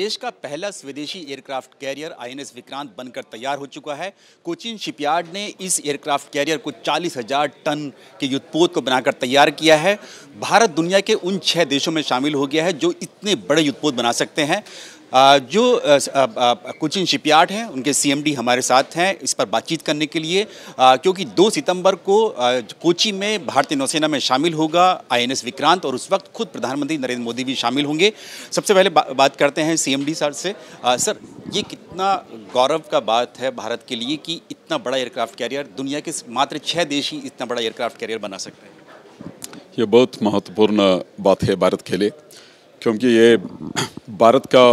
देश का पहला स्वदेशी एयरक्राफ्ट कैरियर आईएनएस विक्रांत बनकर तैयार हो चुका है कोचिन शिपयार्ड ने इस एयरक्राफ्ट कैरियर को 40,000 टन के युद्धपोत को बनाकर तैयार किया है भारत दुनिया के उन छह देशों में शामिल हो गया है जो इतने बड़े युद्धपोत बना सकते हैं जो कोचिन शिपयार्ड हैं उनके सीएमडी हमारे साथ हैं इस पर बातचीत करने के लिए क्योंकि 2 सितंबर को कोची में भारतीय नौसेना में शामिल होगा आईएनएस विक्रांत और उस वक्त खुद प्रधानमंत्री नरेंद्र मोदी भी शामिल होंगे सबसे पहले बा, बात करते हैं सीएमडी सर से आ, सर ये कितना गौरव का बात है भारत के लिए कि इतना बड़ा एयरक्राफ्ट कैरियर दुनिया के मात्र छः देश ही इतना बड़ा एयरक्राफ्ट कैरियर बना सकते हैं ये बहुत महत्वपूर्ण बात है भारत के लिए क्योंकि ये भारत का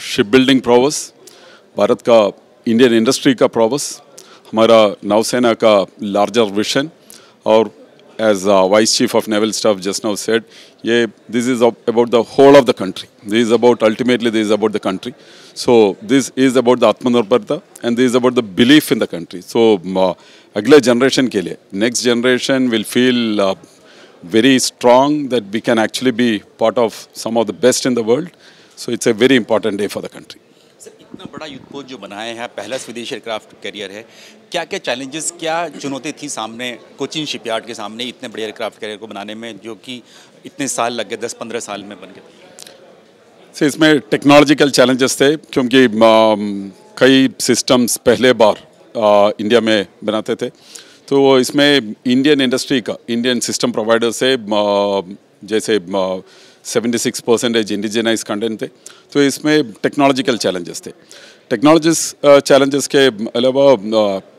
शिप बिल्डिंग प्रोवस भारत का इंडियन इंडस्ट्री का प्रोवस हमारा नौसेना का लार्जर विशन और as vice chief of naval staff just now said ये this is about the whole of the country this is about ultimately this is about the country so this is about the atmanirbharta and this is about the belief in the country so अगले generation के लिए next generation will feel very strong that we can actually be part of some of the best in the world it's a very important day for the country sir इतना बड़ा युद्धपोत जो बनाया है पहला स्वदेश एयरक्राफ्ट कैरियर है क्या क्या चैलेंजेस क्या चुनौती थी सामने कोचिन शिपयार्ड के सामने इतने बड़े एयरक्राफ्ट कैरियर को बनाने में जो कि इतने साल लग गए दस पंद्रह साल में बन गए से इसमें टेक्नोलॉजिकल चैलेंजेस थे क्योंकि um, कई सिस्टम्स पहले बार आ, uh, इंडिया में बनाते थे तो इसमें इंडियन इंडस्ट्री का इंडियन सिस्टम प्रोवाइडर से uh, जैसे आ, uh, seventy six percentage indigenise content थे तो इसमें टेक्नोलॉजिकल चैलेंजेस थे टेक्नोलॉजिस चैलेंजेस uh, के अलावा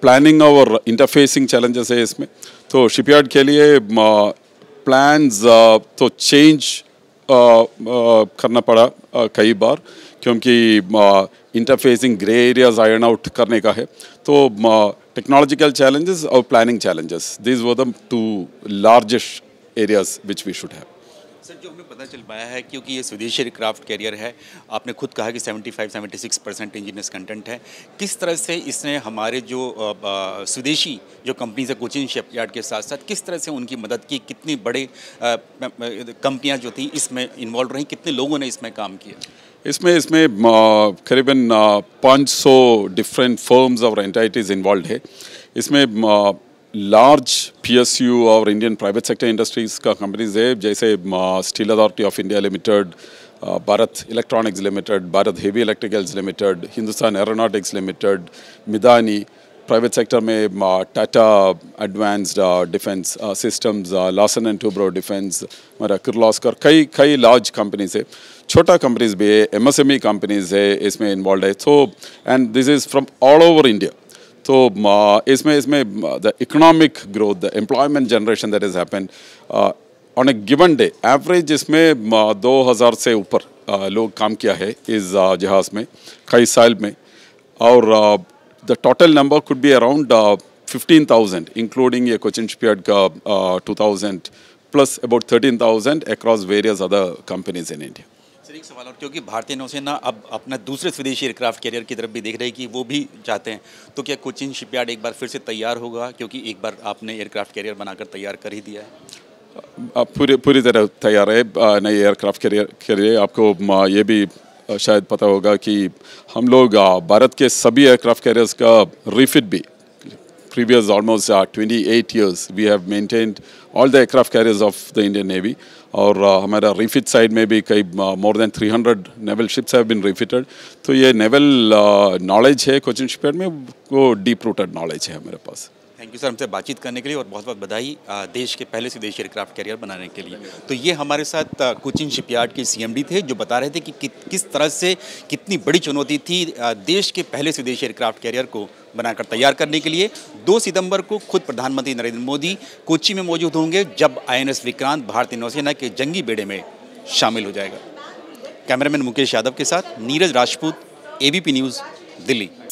प्लानिंग uh, और इंटरफेसिंग चैलेंजेस है इसमें तो शिपयार्ड के लिए प्लान uh, तो चेंज करना पड़ा कई बार क्योंकि interfacing grey areas iron out करने का है तो टेक्नोलॉजिकल चैलेंजेस और planning challenges this were the two largest areas which we should have sir जो हमें पता चल पाया है क्योंकि ये स्वदेशी एयरक्राफ्ट कैरियर है आपने खुद कहा कि 75 76 परसेंट इंजीनियस कंटेंट है किस तरह से इसने हमारे जो स्वदेशी जो कंपनीज है कोचिंग शिपयार्ड के साथ साथ किस तरह से उनकी मदद की कितनी बड़े कंपनियाँ जो थी इसमें इन्वॉल्व रहीं कितने लोगों ने इसमें काम किया इसमें इसमें करीबन पाँच डिफरेंट फर्म्स और एंटाइटीज़ इन्वॉल्व है इसमें large PSU or Indian private sector industries का companies है जैसे Steel Authority of India Limited, Bharat Electronics Limited, Bharat Heavy Electricals Limited, Hindustan Aeronautics Limited, Midani, private sector में Tata advanced defence systems Larsen and Toubro defence हमारा किर्लॉस्कर कई कई large companies है छोटा companies भी है एमएसएमई कंपनीज है इसमें इन्वॉल्व है so and this is from all over India So uh, the economic growth, the employment generation that has happened, uh, on a given day, average is me uh, se upar uh, log kaam kiya hai is uh, jihaz mein, khai uh, the total number could be around uh, 15,000, including a Cochin Shipyard 2000, plus about 13,000 across various other companies in India. एक सवाल और क्योंकि भारतीय नौसेना अब अपना दूसरे स्वदेशी एयरक्राफ्ट कैरियर की तरफ भी देख रही है कि वो भी चाहते हैं तो क्या कोचिन शिपयार्ड एक बार फिर से तैयार होगा क्योंकि एक बार आपने एयरक्राफ्ट कैरियर बनाकर तैयार कर ही दिया है पूरी पूरी तरह तैयार है नए एयरक्राफ्ट कैरियर के लिए आपको ये भी शायद पता होगा कि हम लोग भारत के सभी एयरक्राफ्ट कैरियर्स का रिफिट भी previous almost uh, 28 years we have maintained all the aircraft carriers of the Indian Navy और हमारा रिफिट साइड में भी कई more than 300 hundred naval ships have been refitted तो ये नेवल नॉलेज uh, है कोचिंग शिपयार्ड में वो डीप रूटेड नॉलेज है हमारे पास थैंक यू सर हमसे बातचीत करने के लिए और बहुत बहुत बधाई देश के पहले से देश एयरक्राफ्ट कैरियर बनाने के लिए तो ये हमारे साथ कोचिन शिपयार्ड के सीएमडी थे जो बता रहे थे कि, कि किस तरह से कितनी बड़ी चुनौती थी देश के पहले से देश एयरक्राफ्ट कैरियर को बनाकर तैयार करने के लिए 2 सितंबर को खुद प्रधानमंत्री नरेंद्र मोदी कोची में मौजूद होंगे जब आई विक्रांत भारतीय नौसेना के जंगी बेड़े में शामिल हो जाएगा कैमरामैन मुकेश यादव के साथ नीरज राजपूत एबीपी न्यूज़ दिल्ली